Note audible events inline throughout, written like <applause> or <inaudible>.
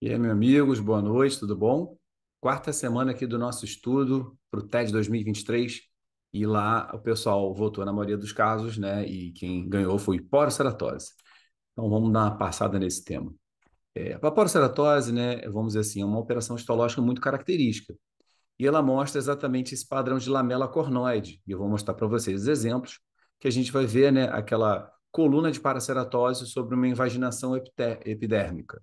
E aí, meus amigos, boa noite, tudo bom? Quarta semana aqui do nosso estudo para o TED 2023. E lá o pessoal votou na maioria dos casos, né? E quem ganhou foi poroceratose. Então vamos dar uma passada nesse tema. É, a poroceratose, né, vamos dizer assim, é uma operação histológica muito característica. E ela mostra exatamente esse padrão de lamela cornoide. E eu vou mostrar para vocês os exemplos que a gente vai ver, né, aquela coluna de paraceratose sobre uma invaginação epidérmica.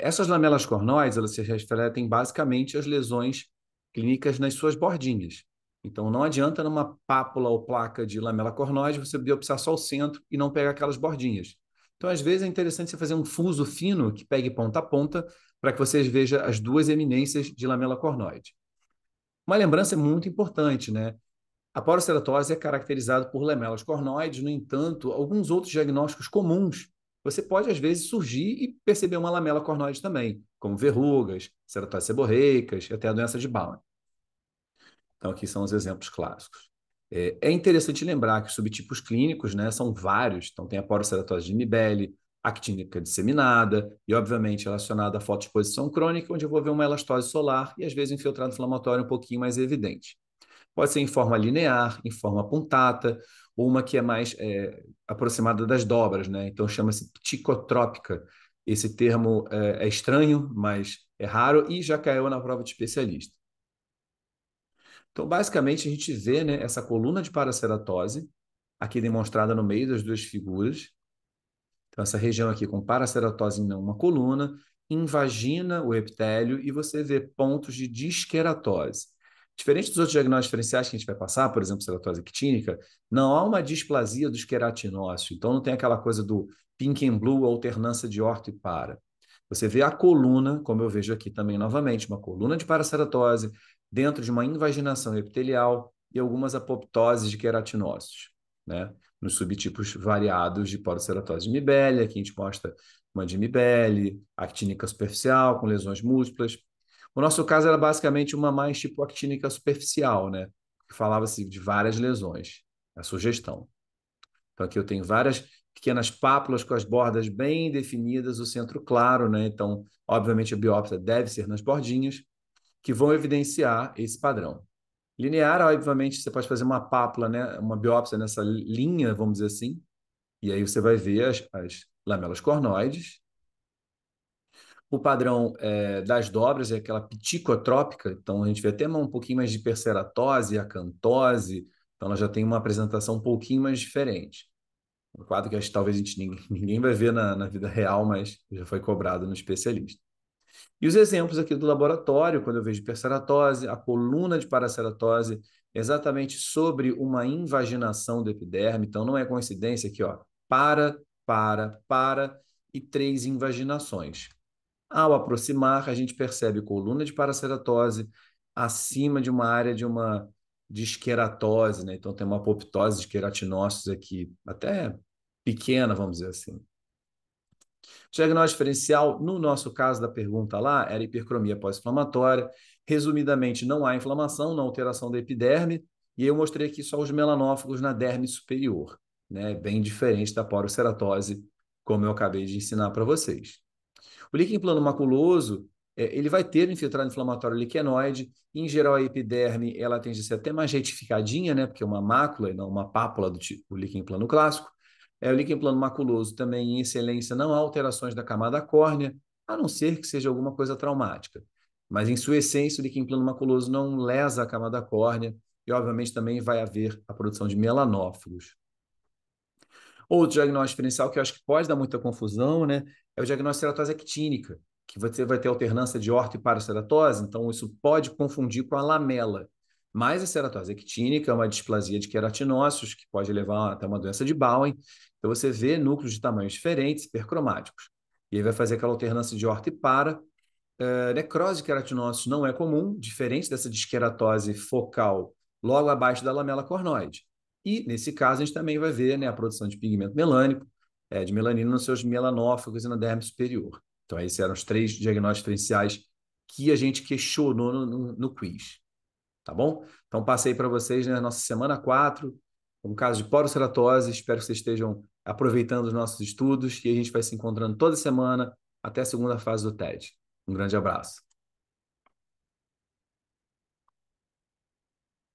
Essas lamelas cornóides, elas se refletem basicamente as lesões clínicas nas suas bordinhas. Então, não adianta numa pápula ou placa de lamela cornóide você biopsiar só o centro e não pegar aquelas bordinhas. Então, às vezes, é interessante você fazer um fuso fino que pegue ponta a ponta para que vocês vejam as duas eminências de lamela cornóide. Uma lembrança muito importante, né? A poroceratose é caracterizada por lamelas cornóides, no entanto, alguns outros diagnósticos comuns você pode, às vezes, surgir e perceber uma lamela cornoide também, como verrugas, ceratose seborreicas e até a doença de Bowen. Então, aqui são os exemplos clássicos. É, é interessante lembrar que os subtipos clínicos né, são vários. Então, tem a poroceratose de Mibelli, actínica disseminada e, obviamente, relacionada à fotoexposição crônica, onde eu vou ver uma elastose solar e, às vezes, um infiltrado inflamatório um pouquinho mais evidente. Pode ser em forma linear, em forma puntata, ou uma que é mais é, aproximada das dobras, né? Então chama-se psicotrópica. Esse termo é, é, estranho, mas é raro e já caiu na prova de especialista. Então, basicamente, a gente vê né, essa coluna de paraceratose, aqui demonstrada no meio das duas figuras. Então, essa região aqui com paraceratose em uma coluna, invagina o epitélio e você vê pontos de disqueratose. Diferente dos outros diagnósticos diferenciais que a gente vai passar, por exemplo, ceratose quitínica, não há uma displasia dos queratinócitos. Então, não tem aquela coisa do pink and blue, alternância de orto e para. Você vê a coluna, como eu vejo aqui também novamente, uma coluna de paraceratose dentro de uma invaginação epitelial e algumas apoptoses de queratinócitos, né? Nos subtipos variados de paraceratose de Mibelli, aqui a gente mostra uma de Mibelli, actínica superficial com lesões múltiplas, o nosso caso era basicamente uma mais tipo actínica superficial, né? falava-se de várias lesões, a sugestão. Então aqui eu tenho várias pequenas pápulas com as bordas bem definidas, o centro claro, né? Então, obviamente a biópsia deve ser nas bordinhas que vão evidenciar esse padrão. Linear, obviamente, você pode fazer uma pápula, né, uma biópsia nessa linha, vamos dizer assim, e aí você vai ver as, as lamelas cornoides, o padrão é, das dobras é aquela piticotrópica, então a gente vê até um pouquinho mais de perceratose, acantose, então ela já tem uma apresentação um pouquinho mais diferente. É um quadro que acho que talvez a gente, ninguém, <laughs> ninguém vai ver na, na vida real, mas já foi cobrado no especialista. E os exemplos aqui do laboratório, quando eu vejo perceratose, a coluna de paraceratose, exatamente sobre uma invaginação do epiderme. Então, não é coincidência aqui, ó, para, para, para e três invaginações. Ao aproximar, a gente percebe coluna de paraceratose acima de uma área de uma de esqueratose, né? Então tem uma apoptose de queratinócitos aqui, até pequena, vamos dizer assim. O diagnóstico diferencial, no nosso caso da pergunta lá, era hipercromia pós-inflamatória. Resumidamente, não há inflamação, não há alteração da epiderme, e eu mostrei aqui só os melanófagos na derme superior, né? Bem diferente da poroceratose, como eu acabei de ensinar para vocês. O líquido plano maculoso, é, ele vai ter infiltrado inflamatório liquenoide, em geral a epiderme ela tende a ser até mais retificadinha, né, porque é uma mácula e não uma pápula do tipo líquido plano clássico. É, o líquido plano maculoso também em excelência não há alterações da camada córnea, a não ser que seja alguma coisa traumática. Mas em sua essência, o líquido plano maculoso não lesa a camada córnea e obviamente também vai haver a produção de melanófilos. Outro diagnóstico diferencial que eu acho que pode dar muita confusão, né? É o diagnóstico de ceratose actínica, que você vai ter alternância de orto e paraceratose, então isso pode confundir com a lamela. Mas a ceratose actínica é uma displasia de queratinócitos, que pode levar até uma doença de Bowen. Então você vê núcleos de tamanhos diferentes, hipercromáticos. E aí vai fazer aquela alternância de orto e para. Uh, necrose de queratinócitos não é comum, diferente dessa disqueratose focal logo abaixo da lamela cornoide. E, nesse caso, a gente também vai ver né, a produção de pigmento melânico, é, de melanina nos seus melanófagos e na derme superior. Então, esses eram os três diagnósticos diferenciais que a gente questionou no, no, no quiz. Tá bom? Então, passei para vocês na né, nossa semana 4, no caso de poroceratose. Espero que vocês estejam aproveitando os nossos estudos e a gente vai se encontrando toda semana até a segunda fase do TED. Um grande abraço.